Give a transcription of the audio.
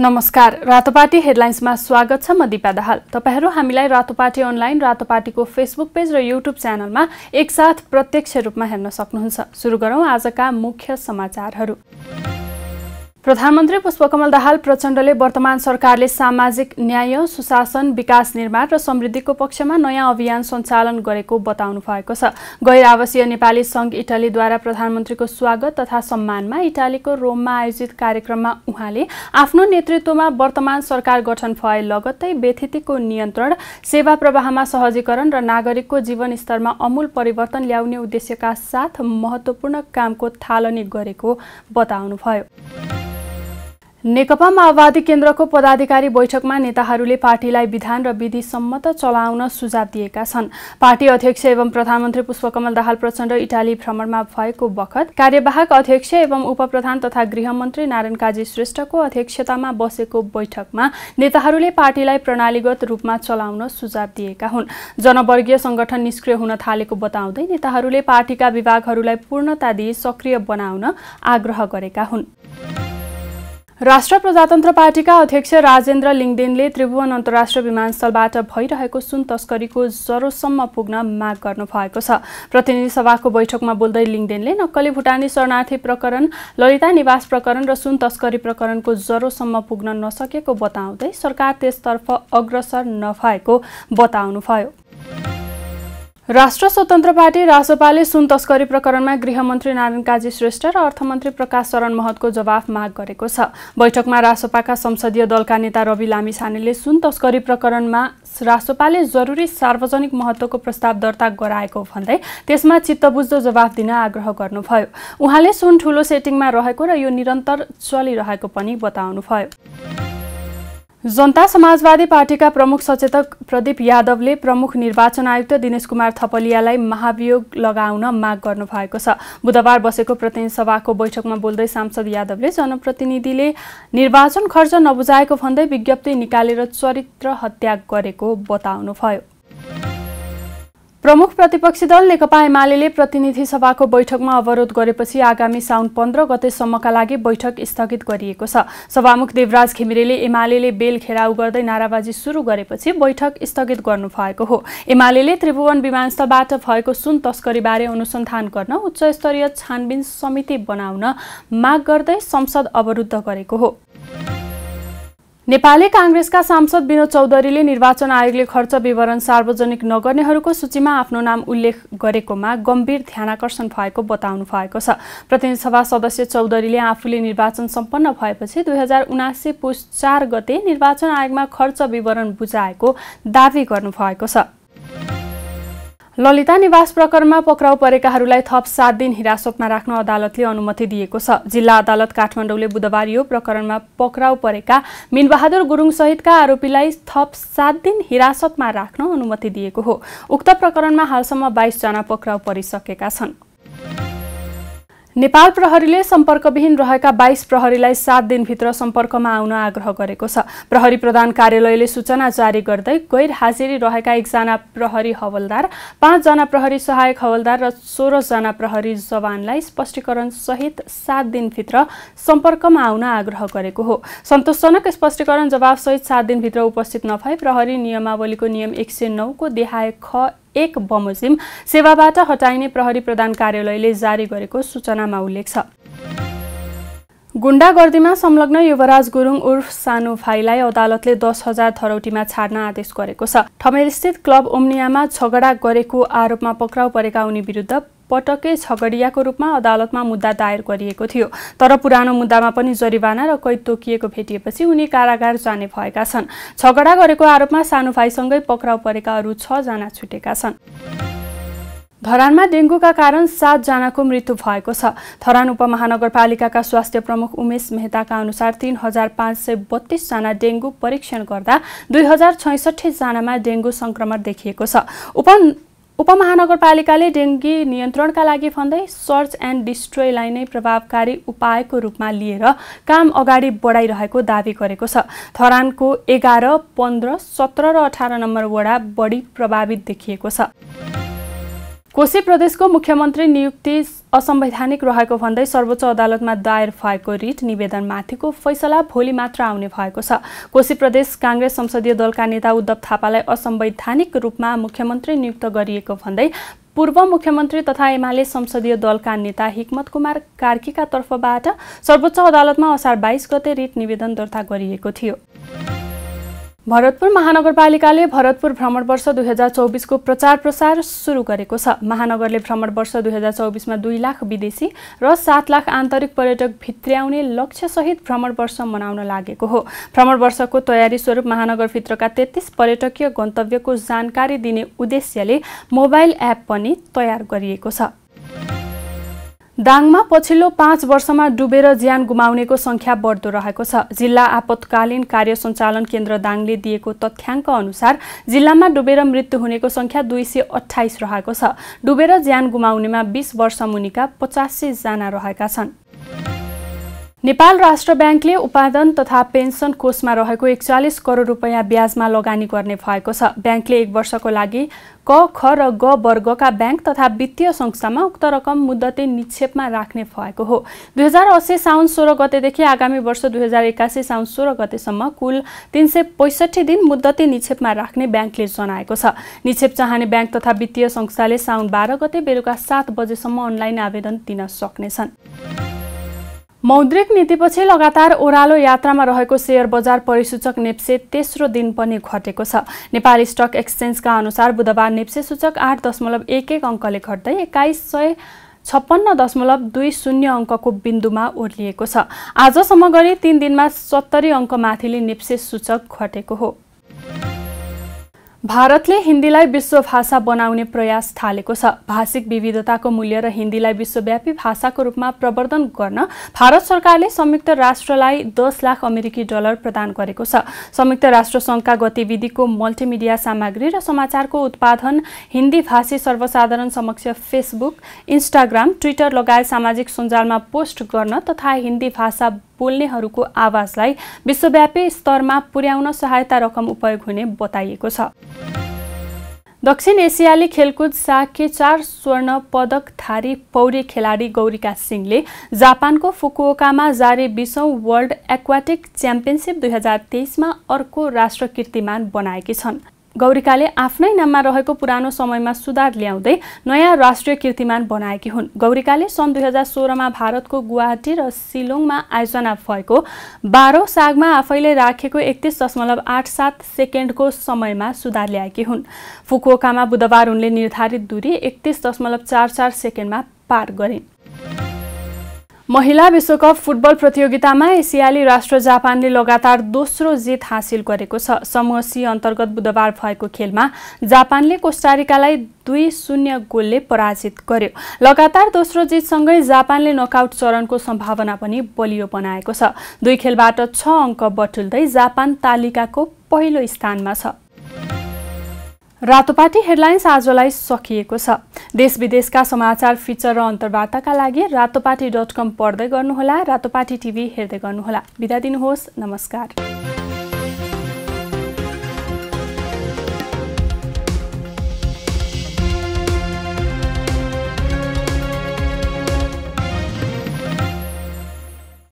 नमस्कार रातोपाटी हेडलाइन्समा स्वागत छ म दिपा दाहाल तपाईँहरू हामीलाई रातोपाटी अनलाइन रातोपाटीको फेसबुक पेज र युट्युब च्यानलमा एकसाथ प्रत्यक्ष रूपमा हेर्न सक्नुहुन्छ सुरु गरौँ आजका मुख्य समाचारहरू प्रधानमन्त्री पुष्पकमल दाहाल प्रचण्डले वर्तमान सरकारले सामाजिक न्याय सुशासन विकास निर्माण र समृद्धिको पक्षमा नयाँ अभियान सञ्चालन गरेको बताउनु भएको छ गैर आवासीय नेपाली सङ्घ इटालीद्वारा प्रधानमन्त्रीको स्वागत तथा सम्मानमा इटालीको रोममा आयोजित कार्यक्रममा उहाँले आफ्नो नेतृत्वमा वर्तमान सरकार गठन भए लगत्तै व्यथितिको नियन्त्रण सेवा प्रवाहमा सहजीकरण र नागरिकको जीवनस्तरमा अमूल परिवर्तन ल्याउने उद्देश्यका साथ महत्त्वपूर्ण कामको थालनी गरेको बताउनुभयो नेकपा माओवादी केन्द्रको पदाधिकारी बैठकमा नेताहरूले पार्टीलाई विधान र विधि सम्मत चलाउन सुझाव दिएका छन् पार्टी अध्यक्ष एवं प्रधानमन्त्री पुष्पकमल दाहाल प्रचण्ड इटाली भ्रमणमा भएको बखत कार्यवाहक अध्यक्ष एवं उपप्रधान तथा गृहमन्त्री नारायण काजी श्रेष्ठको अध्यक्षतामा बसेको बैठकमा नेताहरूले पार्टीलाई प्रणालीगत रूपमा चलाउन सुझाव दिएका हुन् जनवर्गीय संगठन निष्क्रिय हुन थालेको बताउँदै नेताहरूले पार्टीका विभागहरूलाई पूर्णता दिई सक्रिय बनाउन आग्रह गरेका हुन् राष्ट्र प्रजातन्त्र पार्टीका अध्यक्ष राजेन्द्र लिङ्गदेनले त्रिभुवन अन्तर्राष्ट्रिय विमानस्थलबाट भइरहेको सुन तस्करीको जरोसम्म पुग्न माग गर्नु भएको छ प्रतिनिधि सभाको बैठकमा बोल्दै लिङ्गदेनले नक्कली भुटानी शरणार्थी प्रकरण ललिता निवास प्रकरण र सुन तस्करी प्रकरणको जरोसम्म पुग्न नसकेको बताउँदै सरकार त्यसतर्फ अग्रसर नभएको बताउनुभयो राष्ट्र स्वतन्त्र पार्टी रासोपाले सुन तस्करी प्रकरणमा गृहमन्त्री नारायण काजी श्रेष्ठ र अर्थमन्त्री प्रकाश शरण महतको जवाफ माग गरेको छ बैठकमा रासोपाका संसदीय दलका नेता रवि लामिछानेले सुन तस्करी प्रकरणमा रासोपाले जरुरी सार्वजनिक महत्त्वको प्रस्ताव दर्ता गराएको भन्दै त्यसमा चित्तबुझ्दो जवाफ दिन आग्रह गर्नुभयो उहाँले सुन ठुलो सेटिङमा रहेको र यो निरन्तर चलिरहेको पनि बताउनुभयो जनता समाजवादी पार्टीका प्रमुख सचेतक प्रदीप यादवले प्रमुख निर्वाचन आयुक्त दिनेश कुमार थपलियालाई महाभियोग लगाउन माग गर्नुभएको छ बुधबार बसेको प्रतिनिधि सभाको बैठकमा बोल्दै सांसद यादवले जनप्रतिनिधिले निर्वाचन खर्च नबुझाएको भन्दै विज्ञप्ति निकालेर चरित्र हत्या गरेको बताउनुभयो प्रमुख प्रतिपक्षी दल नेकपा एमाले प्रतिनिधि सभाको बैठकमा अवरोध गरेपछि आगामी साउन पन्ध्र गतेसम्मका लागि बैठक स्थगित गरिएको छ सभामुख देवराज घिमिरेले एमाले बेल घेराउ गर्दै नाराबाजी सुरु गरेपछि बैठक स्थगित गर्नु भएको हो एमाले त्रिभुवन विमानस्थलबाट भएको सुन तस्करीबारे अनुसन्धान गर्न उच्चस्तरीय छानबिन समिति बनाउन माग गर्दै संसद अवरुद्ध गरेको हो नेपाली काङ्ग्रेसका सांसद विनोद चौधरीले निर्वाचन आयोगले खर्च विवरण सार्वजनिक नगर्नेहरूको सूचीमा आफ्नो नाम उल्लेख गरेकोमा गम्भीर ध्यानकर्षण भएको बताउनु भएको छ प्रतिनिधि सभा सदस्य चौधरीले आफूले निर्वाचन सम्पन्न भएपछि दुई हजार उनासी पुस चार गते निर्वाचन आयोगमा खर्च विवरण बुझाएको दावी गर्नुभएको छ ललिता निवास प्रकरणमा पक्राउ परेकाहरूलाई थप सात दिन हिरासतमा राख्न अदालतले अनुमति दिएको छ जिल्ला अदालत काठमाडौँले बुधबार यो प्रकरणमा पक्राउ परेका मिनबहादुर सहितका आरोपीलाई थप सात दिन हिरासतमा राख्न अनुमति दिएको हो उक्त प्रकरणमा हालसम्म बाइसजना पक्राउ परिसकेका छन् नेपाल प्रहरीले सम्पर्कविहीन रहेका बाइस प्रहरीलाई सात दिनभित्र सम्पर्कमा आउन आग्रह गरेको छ प्रहरी प्रधान कार्यालयले सूचना जारी गर्दै गैर हाजिरी रहेका एकजना प्रहरी हवलदार पाँचजना प्रहरी सहायक हवलदार र सोह्रजना प्रहरी जवानलाई स्पष्टीकरण सहित सात दिनभित्र सम्पर्कमा आउन आग्रह गरेको हो सन्तोषजनक स्पष्टीकरण जवाबसहित सात दिनभित्र उपस्थित नभए प्रहरी नियमावलीको नियम एक सय नौको देहाय ख एक बमोजिम सेवाबाट हटाइने प्रहरी प्रधान कार्यालयले जारी गरेको सूचनामा उल्लेख छ गुण्डागर्दीमा संलग्न युवराज गुरुङ उर्फ सानो भाइलाई अदालतले दस हजार थरौटीमा छाड्न आदेश गरेको छ ठमेलस्थित क्लब ओम्नियामा झगडा गरेको आरोपमा पक्राउ परेका उनी विरुद्ध पटक्कै छगडियाको रूपमा अदालतमा मुद्दा दायर गरिएको थियो तर पुरानो मुद्दामा पनि जरिवाना र कैद तोकिएको भेटिएपछि उनी कारागार जाने भएका छन् झगडा गरेको आरोपमा सानो भाइसँगै पक्राउ परेका अरू छजना छुटेका छन् धरानमा डेङ्गुका कारण सातजनाको मृत्यु भएको छ धरान उपमहानगरपालिकाका स्वास्थ्य प्रमुख उमेश मेहताका अनुसार तीन हजार पाँच सय बत्तीसजना डेङ्गु परीक्षण गर्दा दुई हजार छैसठीजनामा डेङ्गु सङ्क्रमण देखिएको छ उप उपमहानगरपालिकाले डेङ्गी नियन्त्रणका लागि भन्दै सर्च एन्ड डिस्ट्रोयलाई नै प्रभावकारी उपायको रूपमा लिएर काम अगाडि बढाइरहेको दावी गरेको छ थरानको एघार पन्ध्र सत्र र अठार नम्बर वडा बढी प्रभावित देखिएको छ कोशी प्रदेशको मुख्यमन्त्री नियुक्ति असंवैधानिक रहेको भन्दै सर्वोच्च अदालतमा दायर भएको रिट निवेदनमाथिको फैसला भोलि मात्र आउने भएको छ कोशी प्रदेश काङ्ग्रेस संसदीय दलका नेता उद्धव थापालाई असंवैधानिक रूपमा मुख्यमन्त्री नियुक्त गरिएको भन्दै पूर्व मुख्यमन्त्री तथा एमाले संसदीय दलका नेता हिक्मत कुमार कार्कीका तर्फबाट सर्वोच्च अदालतमा असार बाइस गते रिट निवेदन दर्ता गरिएको थियो भरतपुर महानगरपालिकाले भरतपुर भ्रमण वर्ष दुई हजार चौबिसको प्रचार प्रसार सुरु गरेको छ महानगरले भ्रमण वर्ष दुई हजार चौबिसमा दुई लाख विदेशी र सात लाख आन्तरिक पर्यटक भित्र्याउने लक्ष्यसहित भ्रमण वर्ष मनाउन लागेको हो भ्रमण वर्षको तयारी स्वरूप महानगरभित्रका तेत्तिस पर्यटकीय गन्तव्यको जानकारी दिने उद्देश्यले मोबाइल एप पनि तयार गरिएको छ दाङमा पछिल्लो पाँच वर्षमा डुबेर ज्यान गुमाउनेको सङ्ख्या बढ्दो रहेको छ जिल्ला आपतकालीन कार्य सञ्चालन केन्द्र दाङले दिएको तथ्याङ्क अनुसार जिल्लामा डुबेर मृत्यु हुनेको सङ्ख्या दुई सय अठाइस रहेको छ डुबेर ज्यान गुमाउनेमा बिस वर्ष मुनिका पचासीजना रहेका छन् नेपाल राष्ट्र ब्याङ्कले उपादन तथा पेन्सन कोषमा रहेको एकचालिस करोड रुपियाँ ब्याजमा लगानी गर्ने भएको छ ब्याङ्कले एक वर्षको लागि क ख र ग वर्गका ब्याङ्क तथा वित्तीय संस्थामा उक्त रकम मुद्दते निक्षेपमा राख्ने भएको हो दुई हजार अस्सी साउन सोह्र गतेदेखि आगामी वर्ष दुई हजार एक्कासी साउन सोह्र गतेसम्म कुल तिन सय पैँसठी दिन मुद्दते निक्षेपमा राख्ने ब्याङ्कले जनाएको छ निक्षेप चाहने ब्याङ्क तथा वित्तीय संस्थाले साउन बाह्र गते बेलुका सात बजेसम्म अनलाइन आवेदन दिन सक्नेछन् मौद्रिक नीतिपछि लगातार ओह्रालो यात्रामा रहेको सेयर बजार परिसूचक नेप्से तेस्रो दिन पनि घटेको छ नेपाली स्टक एक्सचेन्जका अनुसार बुधबार नेप्से सूचक आठ दशमलव एक एक अङ्कले घट्दै एक्काइस सय छप्पन्न दशमलव दुई शून्य अङ्कको बिन्दुमा ओर्लिएको छ आजसम्म गरी तिन दिनमा सत्तरी अङ्क माथिले नेप्से सूचक घटेको हो भारतले हिन्दीलाई विश्व भाषा बनाउने प्रयास थालेको छ भाषिक विविधताको मूल्य र हिन्दीलाई विश्वव्यापी भाषाको रूपमा प्रवर्धन गर्न भारत सरकारले संयुक्त राष्ट्रलाई दस लाख अमेरिकी डलर प्रदान गरेको छ संयुक्त राष्ट्रसङ्घका गतिविधिको मल्टिमिडिया सामग्री र समाचारको उत्पादन हिन्दी भाषी सर्वसाधारण समक्ष फेसबुक इन्स्टाग्राम ट्विटर लगायत सामाजिक सञ्जालमा पोस्ट गर्न तथा हिन्दी भाषा बोल्नेहरूको आवाजलाई विश्वव्यापी स्तरमा पुर्याउन सहायता रकम उपयोग हुने बताइएको छ दक्षिण एसियाली खेलकुद साके चार स्वर्ण पदक थारी पौडी खेलाडी गौरीका सिंहले जापानको फुकुओकामा जारी बिसौँ वर्ल्ड एक्वाटिक च्याम्पियनसिप दुई हजार तेइसमा अर्को राष्ट्र कीर्तिमान बनाएकी छन् गौरीकाले आफ्नै नाममा रहेको पुरानो समयमा सुधार ल्याउँदै नयाँ राष्ट्रिय कीर्तिमान बनाएकी हुन् गौरीकाले सन् दुई हजार सोह्रमा भारतको गुवाहाटी र सिलोङमा आयोजना भएको बाह्रौँ सागमा आफैले राखेको एकतिस दशमलव आठ सात सेकेन्डको समयमा सुधार ल्याएकी हुन् फुकोकामा बुधबार उनले निर्धारित दूरी एकतिस दशमलव चार चार सेकेन्डमा पार गरिन् महिला विश्वकप फुटबल प्रतियोगितामा एसियाली राष्ट्र जापानले लगातार दोस्रो जित हासिल गरेको छ समूह सी अन्तर्गत बुधबार भएको खेलमा जापानले कोस्टारिकालाई दुई शून्य गोलले पराजित गर्यो लगातार दोस्रो जितसँगै जापानले नकआउट चरणको सम्भावना पनि बलियो बनाएको छ दुई खेलबाट छ अङ्क बटुल्दै जापान तालिकाको पहिलो स्थानमा छ रातोपाटी हेडलाइन्स आजलाई सकिएको छ देश विदेशका समाचार फिचर र अन्तर्वार्ताका लागि रातोपाटी डट कम पढ्दै गर्नुहोला रातोपाटी टिभी हेर्दै गर्नुहोला बिदा दिनुहोस् नमस्कार